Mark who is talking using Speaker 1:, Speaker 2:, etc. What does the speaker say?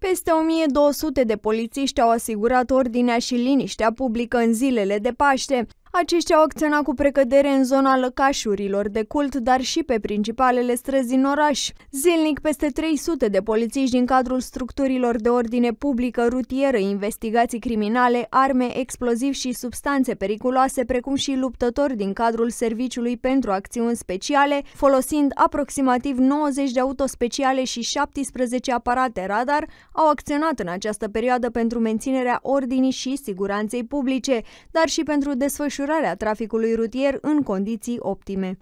Speaker 1: Peste 1200 de polițiști au asigurat ordinea și liniștea publică în zilele de Paște. Aceștia au acționat cu precădere în zona lăcașurilor de cult, dar și pe principalele străzi din oraș. Zilnic, peste 300 de polițiști din cadrul structurilor de ordine publică, rutieră, investigații criminale, arme, explozivi și substanțe periculoase, precum și luptători din cadrul Serviciului pentru Acțiuni Speciale, folosind aproximativ 90 de autospeciale și 17 aparate radar, au acționat în această perioadă pentru menținerea ordinii și siguranței publice, dar și pentru desfășurarea desfășurarea traficului rutier în condiții optime.